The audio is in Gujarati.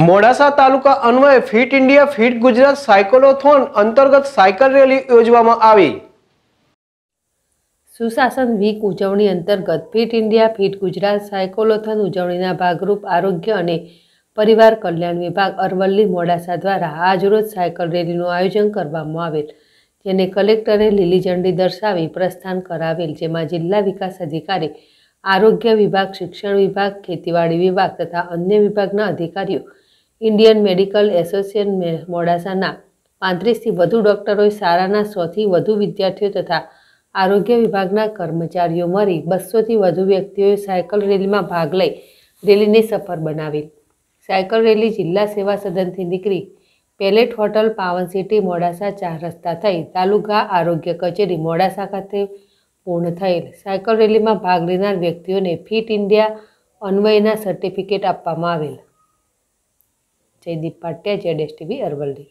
મોડાસા તાલુકા અન્વયે fit India fit Gujarat cyclothon અંતર્ગત સાયકલ રેલી યોજવામાં આવી સુશાસન વીક ઉજવણી અંતર્ગત fit India fit Gujarat cyclothon ઉજવણીના ભાગરૂપ આરોગ્ય અને પરિવાર કલ્યાણ વિભાગ અરવલ્લી મોડાસા દ્વારા આજરોજ સાયકલ રેલીનું આયોજન કરવામાં આવેલ જેને કલેક્ટરે લીલી ઝંડી દર્શાવી પ્રસ્થાન કરાવેલ જેમાં જિલ્લા વિકાસ અધિકારી આરોગ્ય વિભાગ શિક્ષણ વિભાગ ખેતીવાડી વિભાગ તથા અન્ય વિભાગના અધિકારીઓ ઇન્ડિયન મેડિકલ એસોસિએશન મોડાસાના પાંત્રીસથી વધુ ડોક્ટરોએ સારાના સોથી વધુ વિદ્યાર્થીઓ તથા આરોગ્ય વિભાગના કર્મચારીઓ મળી બસોથી વધુ વ્યક્તિઓએ સાયકલ રેલીમાં ભાગ લઈ રેલીને સફળ બનાવી સાયકલ રેલી જિલ્લા સેવા સદનથી નીકળી પેલેટ હોટલ પાવન સિટી મોડાસા ચાર રસ્તા થઈ તાલુકા આરોગ્ય કચેરી મોડાસા ખાતે પૂર્ણ થયેલ સાયકલ રેલીમાં ભાગ લેનાર વ્યક્તિઓને ફિટ ઇન્ડિયા અન્વયના સર્ટિફિકેટ આપવામાં આવેલ Jaydeep Patiya Z S TV Aravalli